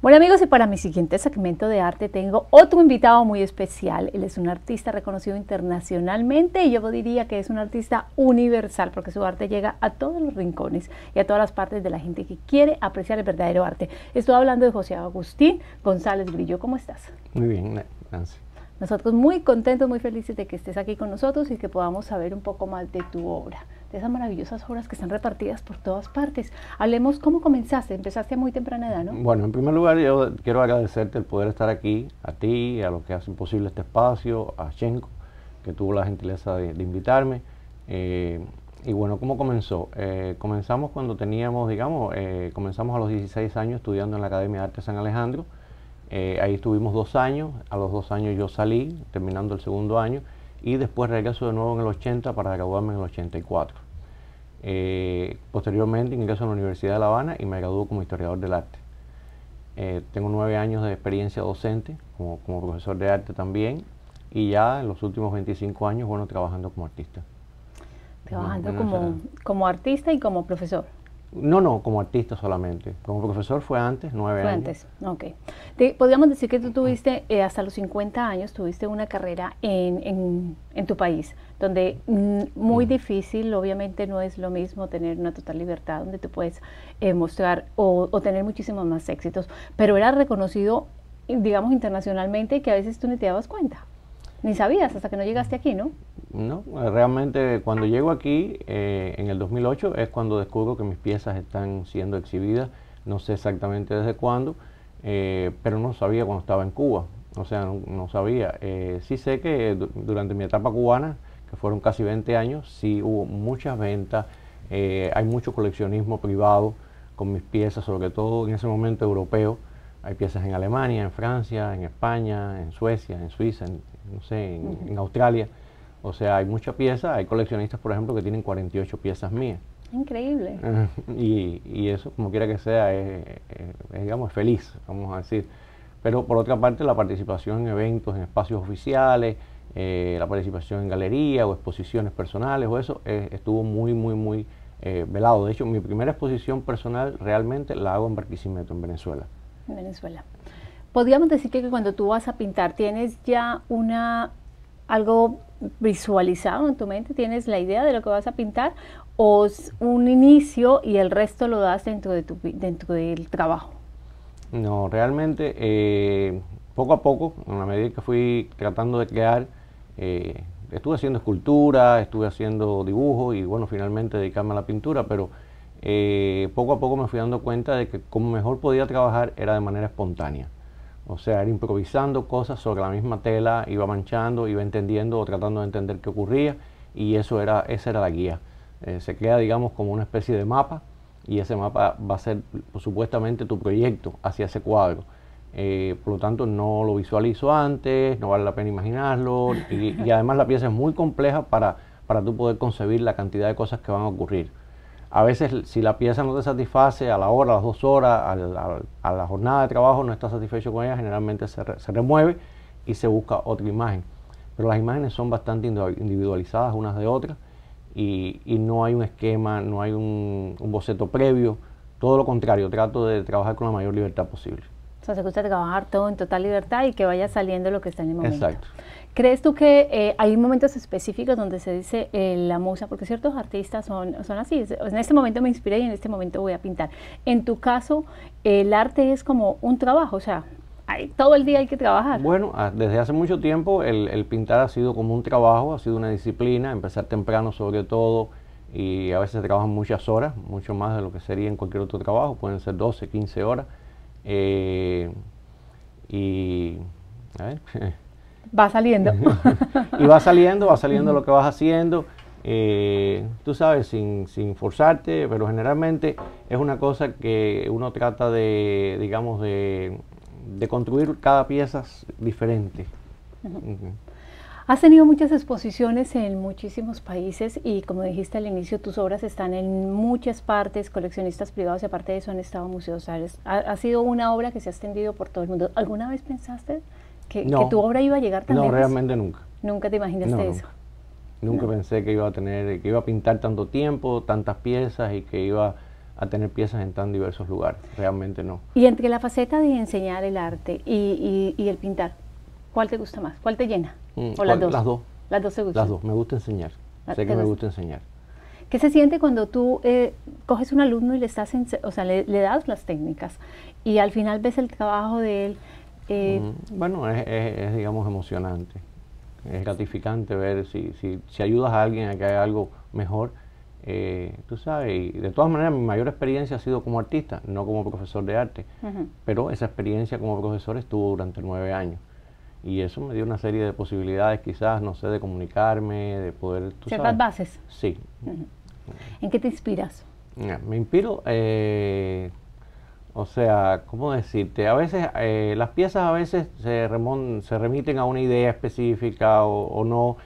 Bueno amigos, y para mi siguiente segmento de arte tengo otro invitado muy especial. Él es un artista reconocido internacionalmente y yo diría que es un artista universal porque su arte llega a todos los rincones y a todas las partes de la gente que quiere apreciar el verdadero arte. Estoy hablando de José Agustín González Brillo. ¿Cómo estás? Muy bien, gracias. Nosotros muy contentos, muy felices de que estés aquí con nosotros y que podamos saber un poco más de tu obra de esas maravillosas obras que están repartidas por todas partes. Hablemos cómo comenzaste, empezaste a muy temprana edad, ¿no? Bueno, en primer lugar yo quiero agradecerte el poder estar aquí, a ti, a los que hacen posible este espacio, a Shenko, que tuvo la gentileza de, invitarme. Eh, y bueno, ¿cómo comenzó? Eh, comenzamos cuando teníamos, digamos, eh, comenzamos a los 16 años estudiando en la Academia de Arte San Alejandro. ahí estuvimos dos años, a los dos años yo salí, terminando el segundo año, y después regreso de nuevo en el 80 para graduarme en el 84. Eh, posteriormente ingreso a la Universidad de La Habana y me graduó como historiador del arte. Eh, tengo nueve años de experiencia docente como, profesor de arte también y ya en los últimos 25 años, bueno, trabajando como artista. Trabajando como artista y como profesor. No, no, como artista solamente. Como profesor fue antes, nueve años. Fue antes, ok. podríamos decir que tú tuviste, eh, hasta los 50 años, tuviste una carrera en, en, tu país, donde mm, muy mm. difícil, obviamente no es lo mismo tener una total libertad, donde tú puedes eh, mostrar o, tener muchísimos más éxitos, pero era reconocido, digamos, internacionalmente que a veces tú ni te dabas cuenta, ni sabías hasta que no llegaste aquí, ¿no? No, realmente cuando llego aquí eh, en el 2008 es cuando descubro que mis piezas están siendo exhibidas, no sé exactamente desde cuándo, eh, pero no sabía cuando estaba en Cuba, o sea, no, sabía. Eh, sí sé que durante mi etapa cubana, que fueron casi 20 años, sí hubo muchas ventas, hay mucho coleccionismo privado con mis piezas, sobre todo en ese momento europeo. Hay piezas en Alemania, en Francia, en España, en Suecia, en Suiza, no sé, en Australia. O sea, hay muchas piezas, hay coleccionistas, por ejemplo, que tienen 48 piezas mías. Increíble. y, y eso, como quiera que sea, es, digamos, feliz, vamos a decir. Pero por otra parte, la participación en eventos, en espacios oficiales, eh, la participación en galerías o exposiciones personales o eso, eh, estuvo muy, muy, muy eh, velado. De hecho, mi primera exposición personal realmente la hago en Barquisimeto, en Venezuela. En Venezuela. Podríamos decir que cuando tú vas a pintar, tienes ya una algo visualizado en tu mente, tienes la idea de lo que vas a pintar o es un inicio y el resto lo das dentro, de tu, dentro del trabajo? No, realmente eh, poco a poco, en la medida que fui tratando de crear, eh, estuve haciendo escultura, estuve haciendo dibujo y bueno, finalmente dedicarme a la pintura, pero eh, poco a poco me fui dando cuenta de que como mejor podía trabajar era de manera espontánea. O sea, era improvisando cosas sobre la misma tela, iba manchando, iba entendiendo o tratando de entender qué ocurría y eso era, esa era la guía. Eh, se crea, digamos, como una especie de mapa y ese mapa va a ser supuestamente tu proyecto hacia ese cuadro. Eh, por lo tanto, no lo visualizo antes, no vale la pena imaginarlo y, además la pieza es muy compleja para, para tú poder concebir la cantidad de cosas que van a ocurrir. A veces si la pieza no te satisface a la hora, a las dos horas, a la, jornada de trabajo, no estás satisfecho con ella, generalmente se, remueve y se busca otra imagen. Pero las imágenes son bastante individualizadas unas de otras y, no hay un esquema, no hay un boceto previo. Todo lo contrario, trato de trabajar con la mayor libertad posible sea, te gusta trabajar todo en total libertad y que vaya saliendo lo que está en el momento. Exacto. ¿Crees tú que eh, hay momentos específicos donde se dice eh, la musa? Porque ciertos artistas son, son así. En este momento me inspiré y en este momento voy a pintar. En tu caso, el arte es como un trabajo, o sea, todo el día hay que trabajar. Bueno, ah, desde hace mucho tiempo el, el pintar ha sido como un trabajo, ha sido una disciplina, empezar temprano sobre todo y a veces trabajan muchas horas, mucho más de lo que sería en cualquier otro trabajo, pueden ser 12, 15 horas. Eh, y. Va saliendo. y va saliendo, va saliendo lo que vas haciendo. Eh, tú sabes, sin, sin, forzarte, pero generalmente es una cosa que uno trata de, digamos, de, de construir cada pieza diferente. Has tenido muchas exposiciones en muchísimos países y como dijiste al inicio, tus obras están en muchas partes, coleccionistas privados y aparte de eso han estado museos. Ha, ha sido una obra que se ha extendido por todo el mundo. ¿Alguna vez pensaste que, tu obra iba a llegar tan lejos? No, realmente nunca. ¿Nunca te imaginaste eso? Nunca, nunca pensé que iba a tener, que iba a pintar tanto tiempo, tantas piezas y que iba a tener piezas en tan diversos lugares. Realmente no. Y entre la faceta de enseñar el arte y el pintar, ¿cuál te gusta más? ¿Cuál te llena? Mm, las dos? Las dos. me gusta enseñar. Ah, sé que me gusta enseñar. ¿Qué se siente cuando tú eh, coges un alumno y le, estás o sea, le, das las técnicas y al final ves el trabajo de él? Eh, mm, bueno, es, digamos emocionante, es gratificante ver si, si, si, ayudas a alguien a que haga algo mejor. Eh, tú sabes, de todas maneras mi mayor experiencia ha sido como artista, no como profesor de arte, pero esa experiencia como profesor estuvo durante nueve años. Y eso me dio una serie de posibilidades, quizás, no sé, de comunicarme, de poder... ¿tú ¿Ciertas bases? Sí. ¿En qué te inspiras? Me inspiro, eh, o sea, ¿cómo decirte? A veces, eh, las piezas a veces se, se remiten a una idea específica o, no.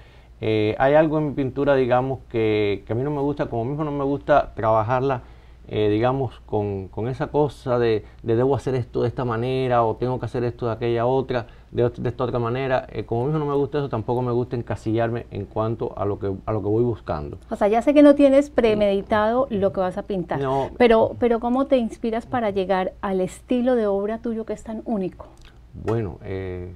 Eh, hay algo en mi pintura, digamos, que, a mí no me gusta, como mismo no me gusta trabajarla, digamos, con, con, esa cosa de, de debo hacer esto de esta manera o tengo que hacer esto de aquella otra de, esta otra manera. Eh, como mismo no me gusta eso, tampoco me gusta encasillarme en cuanto a lo que a lo que voy buscando. O sea, ya sé que no tienes mm. premeditado lo que vas a pintar, no, pero pero cómo te inspiras para llegar al estilo de obra tuyo que es tan único. Bueno, eh,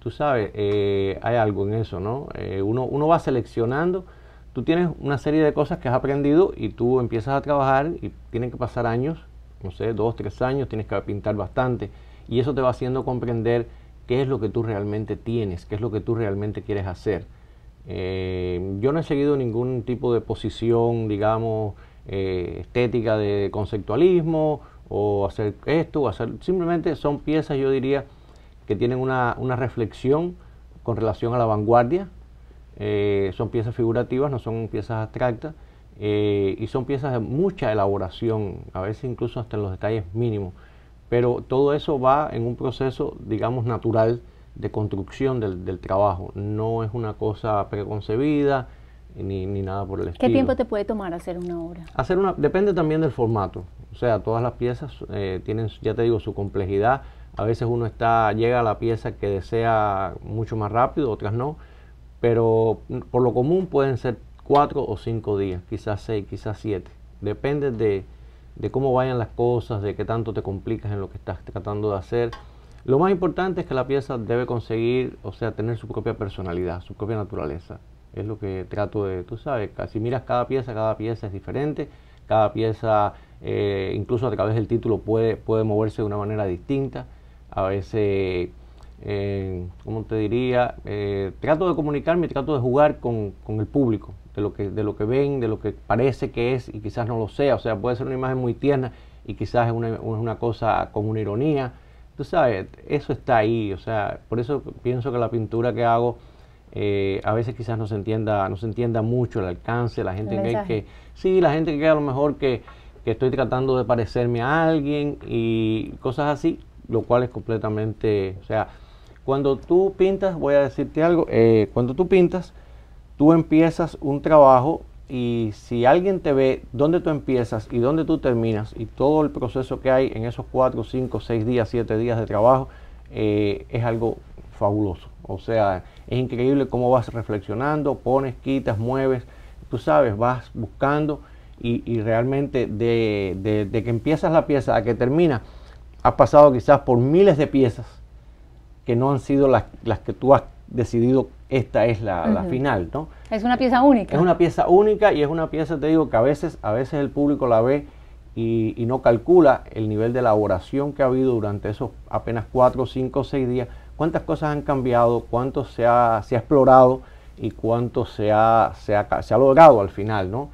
tú sabes, eh, hay algo en eso, ¿no? uno uno va seleccionando. Tú tienes una serie de cosas que has aprendido y tú empiezas a trabajar y tienen que pasar años, no sé, dos, tres años, tienes que pintar bastante y eso te va haciendo comprender qué es lo que tú realmente tienes, qué es lo que tú realmente quieres hacer. Eh, yo no he seguido ningún tipo de posición, digamos, eh, estética de conceptualismo o hacer esto, o hacer, simplemente son piezas, yo diría, que tienen una, reflexión con relación a la vanguardia, eh, son piezas figurativas, no son piezas abstractas, y son piezas de mucha elaboración, a veces incluso hasta en los detalles mínimos. Pero todo eso va en un proceso, digamos, natural de construcción del, trabajo. No es una cosa preconcebida ni, ni nada por el estilo. ¿Qué tiempo te puede tomar hacer una obra? Hacer una, depende también del formato. O sea, todas las piezas eh, tienen, ya te digo, su complejidad. A veces uno está, llega a la pieza que desea mucho más rápido, otras no. Pero mm, por lo común pueden ser cuatro o cinco días, quizás seis, quizás siete. Depende de, de cómo vayan las cosas, de qué tanto te complicas en lo que estás tratando de hacer. Lo más importante es que la pieza debe conseguir, o sea, tener su propia personalidad, su propia naturaleza. Es lo que trato de, tú sabes, si miras cada pieza, cada pieza es diferente, cada pieza, eh, incluso a través del título, puede, puede moverse de una manera distinta. A veces, eh, ¿cómo te diría? Eh, trato de comunicarme, trato de jugar con, con el público, de lo, que, de lo que ven, de lo que parece que es y quizás no lo sea. O sea, puede ser una imagen muy tierna y quizás es una, cosa con una ironía. Tú sabes, eso está ahí. O sea, por eso pienso que la pintura que hago eh, a veces quizás no se entienda, no se entienda mucho el alcance, la gente que, que, sí, la gente que a lo mejor que, estoy tratando de parecerme a alguien y cosas así, lo cual es completamente, o sea, cuando tú pintas, voy a decirte algo, eh, cuando tú pintas, tú empiezas un trabajo y si alguien te ve dónde tú empiezas y dónde tú terminas y todo el proceso que hay en esos cuatro, cinco, seis días, siete días de trabajo, eh, es algo fabuloso. O sea, es increíble cómo vas reflexionando, pones, quitas, mueves, tú sabes, vas buscando y, realmente de, que empiezas la pieza a que termina, has pasado quizás por miles de piezas que no han sido las, que tú has decidido esta es la, final, ¿no? Es una pieza única. Es una pieza única y es una pieza, te digo, que a veces, a veces el público la ve y, no calcula el nivel de elaboración que ha habido durante esos apenas cuatro, cinco, seis días, cuántas cosas han cambiado, cuánto se ha, explorado y cuánto se ha, se ha logrado al final, ¿no?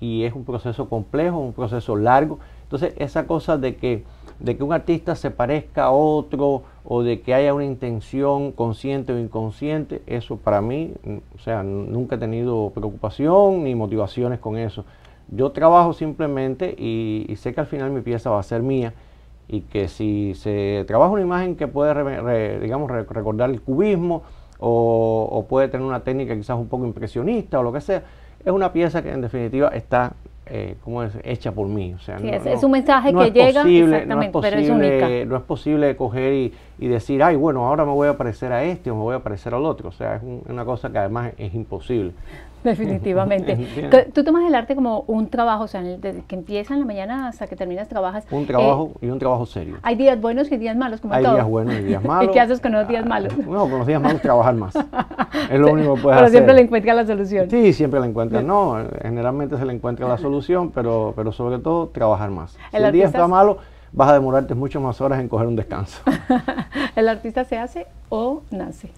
Y es un proceso complejo, un proceso largo. Entonces, esa cosa de que de que un artista se parezca a otro o de que haya una intención consciente o inconsciente, eso para mí, o sea, nunca he tenido preocupación ni motivaciones con eso. Yo trabajo simplemente y, sé que al final mi pieza va a ser mía y que si se trabaja una imagen que puede, digamos, recordar el cubismo o, o puede tener una técnica quizás un poco impresionista o lo que sea, es una pieza que en definitiva está eh, ¿cómo es? hecha por mí. O sea, es, un mensaje que llega, posible, No es posible coger y, y, decir, ay, bueno, ahora me voy a parecer a este o me voy a parecer al otro. O sea, es una cosa que además es imposible. Definitivamente. Tú tomas el arte como un trabajo, o sea, desde que empieza en la mañana hasta que terminas trabajas. Un trabajo eh, y un trabajo serio. Hay días buenos y días malos, como hay todo. Hay días buenos y días malos. ¿Y qué haces con los días ah, malos? No, con los días malos trabajar más. Es lo único que puedes hacer. Pero siempre le encuentras la solución. Sí, siempre la encuentras. No, generalmente se le encuentra la solución, pero, pero sobre todo trabajar más. Si el, el día está malo, vas a demorarte muchas más horas en coger un descanso. ¿El artista se hace o nace?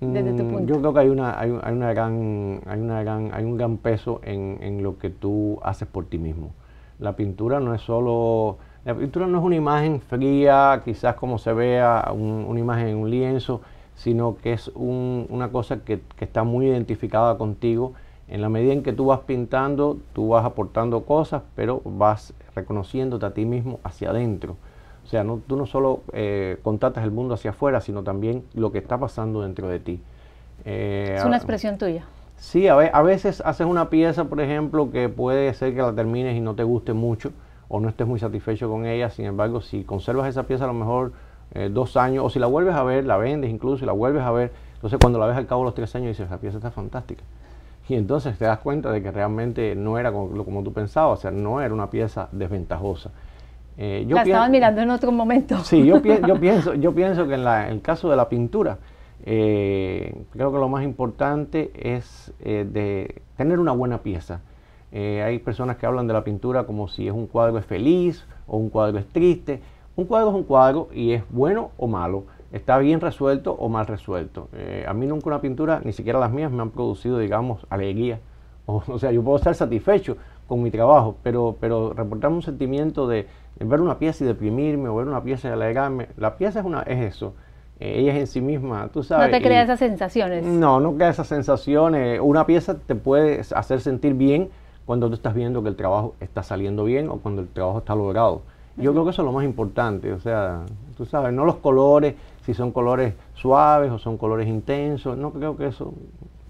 Este mm, yo creo que hay una, gran, hay un gran peso en, lo que tú haces por ti mismo. La pintura no es solo, la pintura no es una imagen fría, quizás como se vea una imagen en un lienzo, sino que es una cosa que, que está muy identificada contigo. En la medida en que tú vas pintando, tú vas aportando cosas, pero vas reconociéndote a ti mismo hacia adentro. O sea, no, tú no solo eh, contactas el mundo hacia afuera, sino también lo que está pasando dentro de ti. Eh, es una expresión tuya. Sí, a, veces haces una pieza, por ejemplo, que puede ser que la termines y no te guste mucho o no estés muy satisfecho con ella. Sin embargo, si conservas esa pieza a lo mejor eh, dos años o si la vuelves a ver, la vendes incluso y la vuelves a ver, entonces cuando la ves al cabo de los tres años dices, esa pieza está fantástica. Y entonces te das cuenta de que realmente no era como, como tú pensabas, o sea, no era una pieza desventajosa. Eh, yo la estaban mirando en otro momento. Sí, yo, pienso, yo pienso que en, el caso de la pintura, eh, creo que lo más importante es eh, de tener una buena pieza. hay personas que hablan de la pintura como si es un cuadro es feliz o un cuadro es triste. Un cuadro es un cuadro y es bueno o malo, está bien resuelto o mal resuelto. a mí nunca una pintura, ni siquiera las mías, me han producido, digamos, alegría. O, o sea, yo puedo estar satisfecho, con mi trabajo, pero, pero reportarme un sentimiento de, ver una pieza y deprimirme o ver una pieza y alegrarme. La pieza es, una, es eso eh, ella es en sí misma, tú sabes. No te crea esas sensaciones. No, no crea esas sensaciones. Una pieza te puede hacer sentir bien cuando tú estás viendo que el trabajo está saliendo bien o cuando el trabajo está logrado. Yo creo que eso es lo más importante, o sea, tú sabes, no los colores, si son colores suaves o son colores intensos, no creo que eso,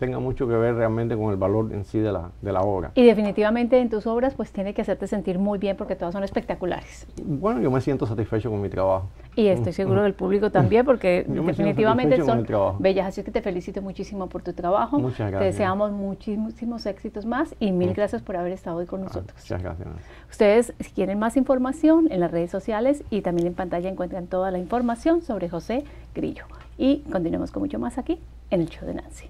tenga mucho que ver realmente con el valor en sí de la, de la obra. Y definitivamente en tus obras pues tiene que hacerte sentir muy bien porque todas son espectaculares. Bueno, yo me siento satisfecho con mi trabajo. Y estoy seguro del público también porque definitivamente son bellas. Así que te felicito muchísimo por tu trabajo. Muchas gracias. Te deseamos muchísimos éxitos más y mil gracias por haber estado hoy con ah, nosotros. Muchas gracias. Ustedes si quieren más información en las redes sociales y también en pantalla encuentran toda la información sobre José Grillo. Y continuemos con mucho más aquí en el show de Nancy.